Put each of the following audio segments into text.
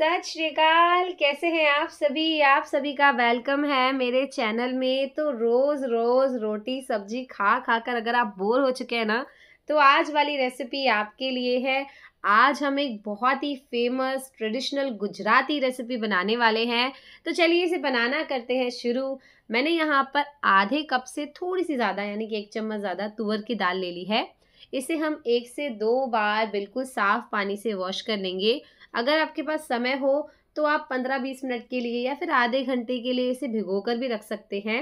सत श्रीकाल कैसे हैं आप सभी आप सभी का वेलकम है मेरे चैनल में तो रोज़ रोज़ रोटी सब्जी खा खा कर अगर आप बोर हो चुके हैं ना तो आज वाली रेसिपी आपके लिए है आज हम एक बहुत ही फेमस ट्रेडिशनल गुजराती रेसिपी बनाने वाले हैं तो चलिए इसे बनाना करते हैं शुरू मैंने यहाँ पर आधे कप से थोड़ी सी ज़्यादा यानी कि एक चम्मच ज़्यादा तुअर की दाल ले ली है इसे हम एक से दो बार बिल्कुल साफ़ पानी से वॉश कर लेंगे अगर आपके पास समय हो तो आप पंद्रह बीस मिनट के लिए या फिर आधे घंटे के लिए इसे भिगो कर भी रख सकते हैं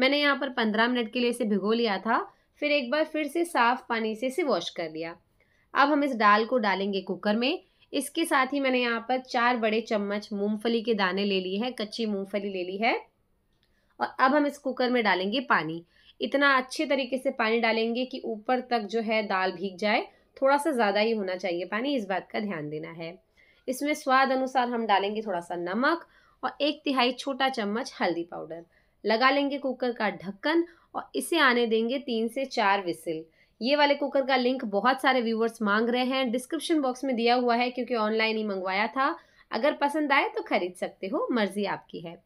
मैंने यहाँ पर पंद्रह मिनट के लिए इसे भिगो लिया था फिर एक बार फिर से साफ़ पानी से इसे वॉश कर लिया अब हम इस दाल को डालेंगे कुकर में इसके साथ ही मैंने यहाँ पर चार बड़े चम्मच मूंगफली के दाने ले लिए हैं कच्ची मूंगफली ले ली है और अब हम इस कुकर में डालेंगे पानी इतना अच्छे तरीके से पानी डालेंगे कि ऊपर तक जो है दाल भीग जाए थोड़ा सा ज़्यादा ही होना चाहिए पानी इस बात का ध्यान देना है इसमें स्वाद अनुसार हम डालेंगे थोड़ा सा नमक और एक तिहाई छोटा चम्मच हल्दी पाउडर लगा लेंगे कुकर का ढक्कन और इसे आने देंगे तीन से चार विसिल ये वाले कुकर का लिंक बहुत सारे व्यूवर्स मांग रहे हैं डिस्क्रिप्शन बॉक्स में दिया हुआ है क्योंकि ऑनलाइन ही मंगवाया था अगर पसंद आए तो खरीद सकते हो मर्जी आपकी है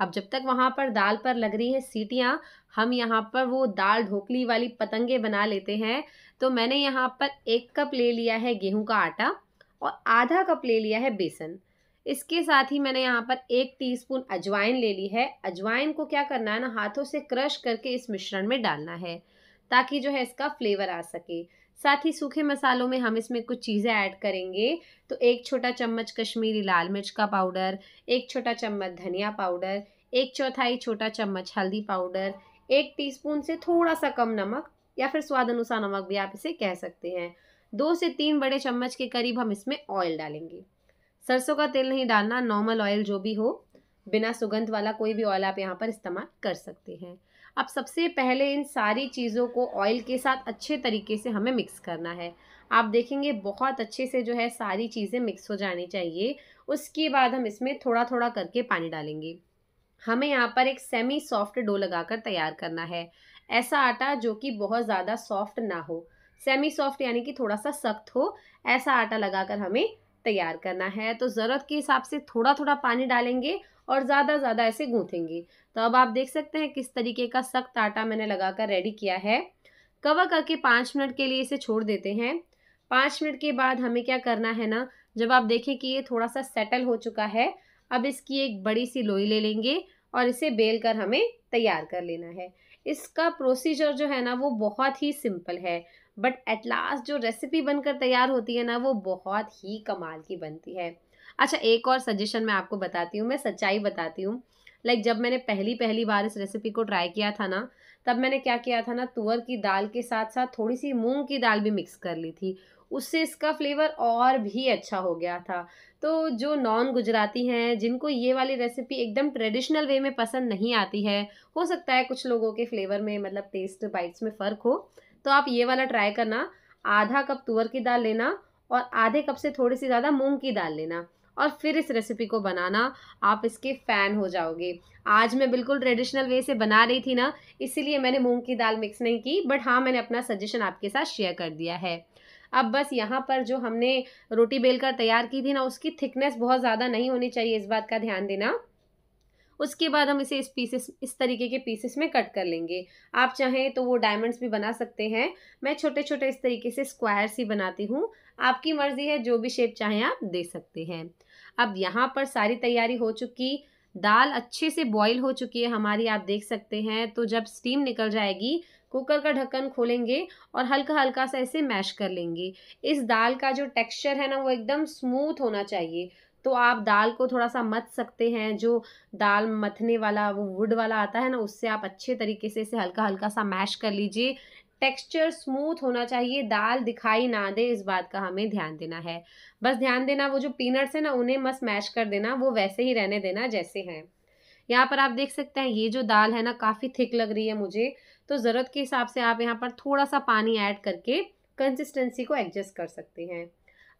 अब जब तक वहाँ पर दाल पर लग रही है सीटियाँ हम यहाँ पर वो दाल ढोकली वाली पतंगे बना लेते हैं तो मैंने यहाँ पर एक कप ले लिया है गेहूं का आटा और आधा कप ले लिया है बेसन इसके साथ ही मैंने यहाँ पर एक टीस्पून अजवाइन ले ली है अजवाइन को क्या करना है ना हाथों से क्रश करके इस मिश्रण में डालना है ताकि जो है इसका फ्लेवर आ सके साथ ही सूखे मसालों में हम इसमें कुछ चीज़ें ऐड करेंगे तो एक छोटा चम्मच कश्मीरी लाल मिर्च का पाउडर एक छोटा चम्मच धनिया पाउडर एक चौथाई छोटा चम्मच हल्दी पाउडर एक टीस्पून से थोड़ा सा कम नमक या फिर स्वाद अनुसार नमक भी आप इसे कह सकते हैं दो से तीन बड़े चम्मच के करीब हम इसमें ऑयल डालेंगे सरसों का तेल नहीं डालना नॉर्मल ऑयल जो भी हो बिना सुगंध वाला कोई भी ऑयल आप यहाँ पर इस्तेमाल कर सकते हैं अब सबसे पहले इन सारी चीज़ों को ऑयल के साथ अच्छे तरीके से हमें मिक्स करना है आप देखेंगे बहुत अच्छे से जो है सारी चीज़ें मिक्स हो जानी चाहिए उसके बाद हम इसमें थोड़ा थोड़ा करके पानी डालेंगे हमें यहाँ पर एक सेमी सॉफ्ट डो लगाकर तैयार करना है ऐसा आटा जो कि बहुत ज़्यादा सॉफ्ट ना हो सेमी सॉफ्ट यानी कि थोड़ा सा सख्त हो ऐसा आटा लगाकर हमें तैयार करना है तो ज़रूरत के हिसाब से थोड़ा थोड़ा पानी डालेंगे और ज़्यादा ज़्यादा ऐसे गूँथेंगे तो अब आप देख सकते हैं किस तरीके का सख्त आटा मैंने लगाकर रेडी किया है कवर करके पाँच मिनट के लिए इसे छोड़ देते हैं पाँच मिनट के बाद हमें क्या करना है ना जब आप देखें कि ये थोड़ा सा सेटल हो चुका है अब इसकी एक बड़ी सी लोई ले लेंगे और इसे बेल कर हमें तैयार कर लेना है इसका प्रोसीजर जो है ना वो बहुत ही सिंपल है बट एट लास्ट जो रेसिपी बनकर तैयार होती है ना वो बहुत ही कमाल की बनती है अच्छा एक और सजेशन मैं आपको बताती हूँ मैं सच्चाई बताती हूँ लाइक like, जब मैंने पहली पहली बार इस रेसिपी को ट्राई किया था ना तब मैंने क्या किया था ना तुअर की दाल के साथ साथ थोड़ी सी मूंग की दाल भी मिक्स कर ली थी उससे इसका फ्लेवर और भी अच्छा हो गया था तो जो नॉन गुजराती हैं जिनको ये वाली रेसिपी एकदम ट्रेडिशनल वे में पसंद नहीं आती है हो सकता है कुछ लोगों के फ्लेवर में मतलब टेस्ट बाइट्स में फ़र्क हो तो आप ये वाला ट्राई करना आधा कप तुअर की दाल लेना और आधे कप से थोड़ी सी ज़्यादा मूंग की दाल लेना और फिर इस रेसिपी को बनाना आप इसके फ़ैन हो जाओगे आज मैं बिल्कुल ट्रेडिशनल वे से बना रही थी ना इसीलिए मैंने मूंग की दाल मिक्स नहीं की बट हाँ मैंने अपना सजेशन आपके साथ शेयर कर दिया है अब बस यहाँ पर जो हमने रोटी बेलकर तैयार की थी ना उसकी थिकनेस बहुत ज़्यादा नहीं होनी चाहिए इस बात का ध्यान देना उसके बाद हम इसे इस पीसेस इस तरीके के पीसेस में कट कर लेंगे आप चाहें तो वो डायमंड्स भी बना सकते हैं मैं छोटे छोटे इस तरीके से स्क्वायर्स ही बनाती हूँ आपकी मर्ज़ी है जो भी शेप चाहें आप दे सकते हैं अब यहाँ पर सारी तैयारी हो चुकी दाल अच्छे से बॉईल हो चुकी है हमारी आप देख सकते हैं तो जब स्टीम निकल जाएगी कुकर का ढक्कन खोलेंगे और हल्का हल्का सा इसे मैश कर लेंगे इस दाल का जो टेक्सचर है ना वो एकदम स्मूथ होना चाहिए तो आप दाल को थोड़ा सा मथ सकते हैं जो दाल मथने वाला वो वुड वाला आता है ना उससे आप अच्छे तरीके से इसे हल्का हल्का सा मैश कर लीजिए टेक्सचर स्मूथ होना चाहिए दाल दिखाई ना दे इस बात का हमें ध्यान देना है बस ध्यान देना वो जो पीनट्स है ना उन्हें मस्त मैश कर देना वो वैसे ही रहने देना जैसे हैं यहाँ पर आप देख सकते हैं ये जो दाल है ना काफ़ी थिक लग रही है मुझे तो ज़रूरत के हिसाब से आप यहाँ पर थोड़ा सा पानी ऐड करके कंसिस्टेंसी को एडजस्ट कर सकते हैं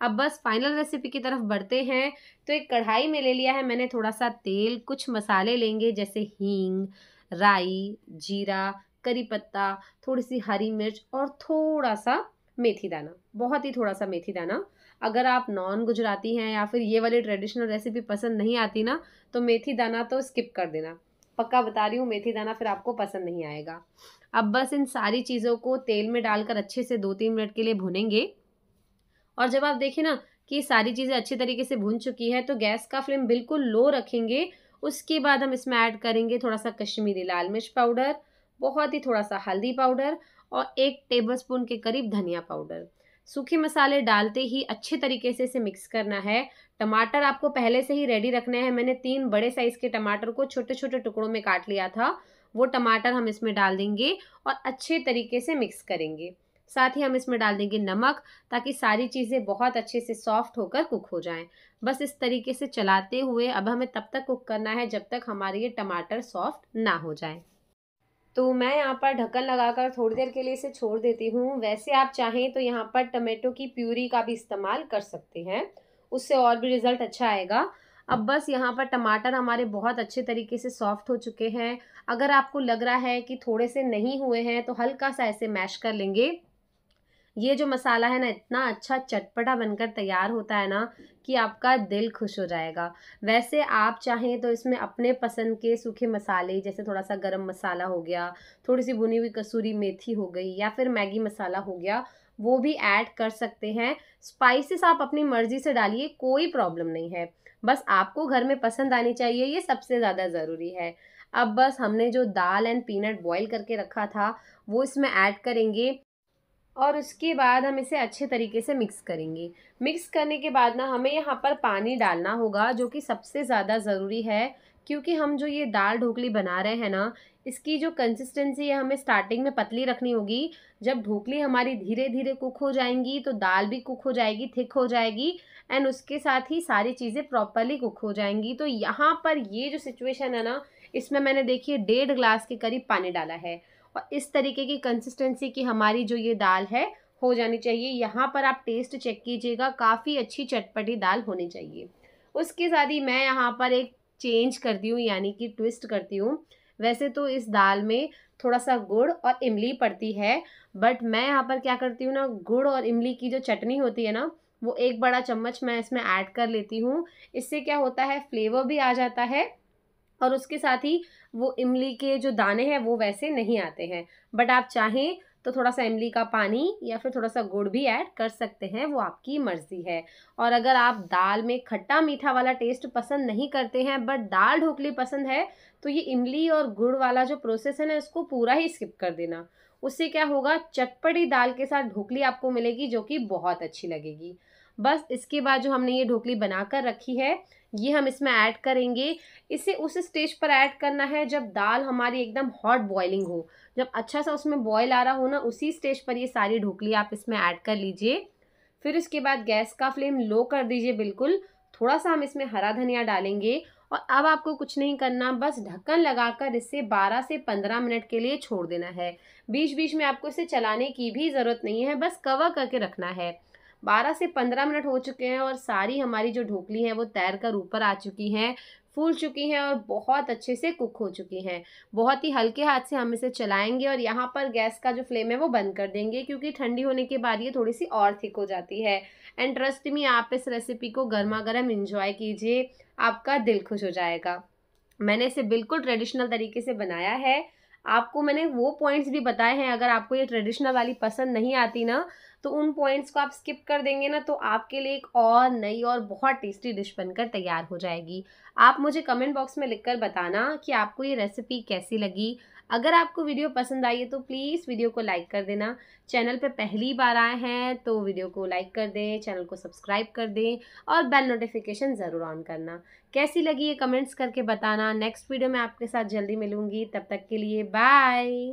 अब बस फाइनल रेसिपी की तरफ बढ़ते हैं तो एक कढ़ाई में ले लिया है मैंने थोड़ा सा तेल कुछ मसाले लेंगे जैसे हींग राई जीरा करी पत्ता थोड़ी सी हरी मिर्च और थोड़ा सा मेथी दाना बहुत ही थोड़ा सा मेथी दाना अगर आप नॉन गुजराती हैं या फिर ये वाली ट्रेडिशनल रेसिपी पसंद नहीं आती ना तो मेथी दाना तो स्किप कर देना पक्का बता रही हूँ मेथी दाना फिर आपको पसंद नहीं आएगा अब बस इन सारी चीज़ों को तेल में डालकर अच्छे से दो तीन मिनट के लिए भुनेंगे और जब आप देखें ना कि सारी चीज़ें अच्छी तरीके से भून चुकी है तो गैस का फ्लेम बिल्कुल लो रखेंगे उसके बाद हम इसमें ऐड करेंगे थोड़ा सा कश्मीरी लाल मिर्च पाउडर बहुत ही थोड़ा सा हल्दी पाउडर और एक टेबलस्पून के करीब धनिया पाउडर सूखे मसाले डालते ही अच्छे तरीके से इसे मिक्स करना है टमाटर आपको पहले से ही रेडी रखने हैं मैंने तीन बड़े साइज़ के टमाटर को छोटे छोटे टुकड़ों में काट लिया था वो टमाटर हम इसमें डाल देंगे और अच्छे तरीके से मिक्स करेंगे साथ ही हम इसमें डाल देंगे नमक ताकि सारी चीज़ें बहुत अच्छे से सॉफ्ट होकर कुक हो जाएं बस इस तरीके से चलाते हुए अब हमें तब तक कुक करना है जब तक हमारे ये टमाटर सॉफ्ट ना हो जाए तो मैं यहाँ पर ढक्कन लगाकर थोड़ी देर के लिए इसे छोड़ देती हूँ वैसे आप चाहें तो यहाँ पर टमेटो की प्यूरी का भी इस्तेमाल कर सकते हैं उससे और भी रिज़ल्ट अच्छा आएगा अब बस यहाँ पर टमाटर हमारे बहुत अच्छे तरीके से सॉफ्ट हो चुके हैं अगर आपको लग रहा है कि थोड़े से नहीं हुए हैं तो हल्का सा ऐसे मैश कर लेंगे ये जो मसाला है ना इतना अच्छा चटपटा बनकर तैयार होता है ना कि आपका दिल खुश हो जाएगा वैसे आप चाहें तो इसमें अपने पसंद के सूखे मसाले जैसे थोड़ा सा गरम मसाला हो गया थोड़ी सी भुनी हुई कसूरी मेथी हो गई या फिर मैगी मसाला हो गया वो भी ऐड कर सकते हैं स्पाइसेस आप अपनी मर्ज़ी से डालिए कोई प्रॉब्लम नहीं है बस आपको घर में पसंद आनी चाहिए ये सबसे ज़्यादा ज़रूरी है अब बस हमने जो दाल एंड पीनट बॉईल करके रखा था वो इसमें ऐड करेंगे और उसके बाद हम इसे अच्छे तरीके से मिक्स करेंगे मिक्स करने के बाद ना हमें यहाँ पर पानी डालना होगा जो कि सबसे ज़्यादा ज़रूरी है क्योंकि हम जो ये दाल ढोकली बना रहे हैं ना इसकी जो कंसिस्टेंसी है हमें स्टार्टिंग में पतली रखनी होगी जब ढोकली हमारी धीरे धीरे कुक हो जाएंगी तो दाल भी कुक हो जाएगी थिक हो जाएगी एंड उसके साथ ही सारी चीज़ें प्रॉपरली कुक हो जाएंगी तो यहाँ पर ये जो सिचुएशन है ना इसमें मैंने देखिए डेढ़ ग्लास के करीब पानी डाला है और इस तरीके की कंसिस्टेंसी की हमारी जो ये दाल है हो जानी चाहिए यहाँ पर आप टेस्ट चेक कीजिएगा काफ़ी अच्छी चटपटी दाल होनी चाहिए उसके साथ ही मैं यहाँ पर एक चेंज करती हूँ यानी कि ट्विस्ट करती हूँ वैसे तो इस दाल में थोड़ा सा गुड़ और इमली पड़ती है बट मैं यहाँ पर क्या करती हूँ ना गुड़ और इमली की जो चटनी होती है ना वो एक बड़ा चम्मच मैं इसमें ऐड कर लेती हूँ इससे क्या होता है फ्लेवर भी आ जाता है और उसके साथ ही वो इमली के जो दाने हैं वो वैसे नहीं आते हैं बट आप चाहें तो थोड़ा सा इमली का पानी या फिर थोड़ा सा गुड़ भी ऐड कर सकते हैं वो आपकी मर्ज़ी है और अगर आप दाल में खट्टा मीठा वाला टेस्ट पसंद नहीं करते हैं बट दाल ढोकली पसंद है तो ये इमली और गुड़ वाला जो प्रोसेस है ना इसको पूरा ही स्किप कर देना उससे क्या होगा चटपटी दाल के साथ ढोकली आपको मिलेगी जो कि बहुत अच्छी लगेगी बस इसके बाद जो हमने ये ढोकली बना कर रखी है ये हम इसमें ऐड करेंगे इसे उस स्टेज पर ऐड करना है जब दाल हमारी एकदम हॉट बॉइलिंग हो जब अच्छा सा उसमें बॉयल आ रहा हो ना उसी स्टेज पर ये सारी ढोकली आप इसमें ऐड कर लीजिए फिर इसके बाद गैस का फ्लेम लो कर दीजिए बिल्कुल थोड़ा सा हम इसमें हरा धनिया डालेंगे और अब आपको कुछ नहीं करना बस ढक्कन लगाकर इसे 12 से 15 मिनट के लिए छोड़ देना है बीच बीच में आपको इसे चलाने की भी ज़रूरत नहीं है बस कवर करके रखना है 12 से 15 मिनट हो चुके हैं और सारी हमारी जो ढोकली है वो तैर कर ऊपर आ चुकी हैं फूल चुकी हैं और बहुत अच्छे से कुक हो चुकी हैं बहुत ही हल्के हाथ से हम इसे चलाएंगे और यहाँ पर गैस का जो फ्लेम है वो बंद कर देंगे क्योंकि ठंडी होने के बाद ये थोड़ी सी और थिक हो जाती है एंड ट्रस्ट मी आप इस रेसिपी को गर्मा गर्म इंजॉय कीजिए आपका दिल खुश हो जाएगा मैंने इसे बिल्कुल ट्रेडिशनल तरीके से बनाया है आपको मैंने वो पॉइंट्स भी बताए हैं अगर आपको ये ट्रेडिशनल वाली पसंद नहीं आती ना तो उन पॉइंट्स को आप स्किप कर देंगे ना तो आपके लिए एक और नई और बहुत टेस्टी डिश बनकर तैयार हो जाएगी आप मुझे कमेंट बॉक्स में लिखकर बताना कि आपको ये रेसिपी कैसी लगी अगर आपको वीडियो पसंद आई है तो प्लीज़ वीडियो को लाइक कर देना चैनल पे पहली बार आए हैं तो वीडियो को लाइक कर दें चैनल को सब्सक्राइब कर दें और बेल नोटिफिकेशन ज़रूर ऑन करना कैसी लगी ये कमेंट्स करके बताना नेक्स्ट वीडियो में आपके साथ जल्दी मिलूँगी तब तक के लिए बाय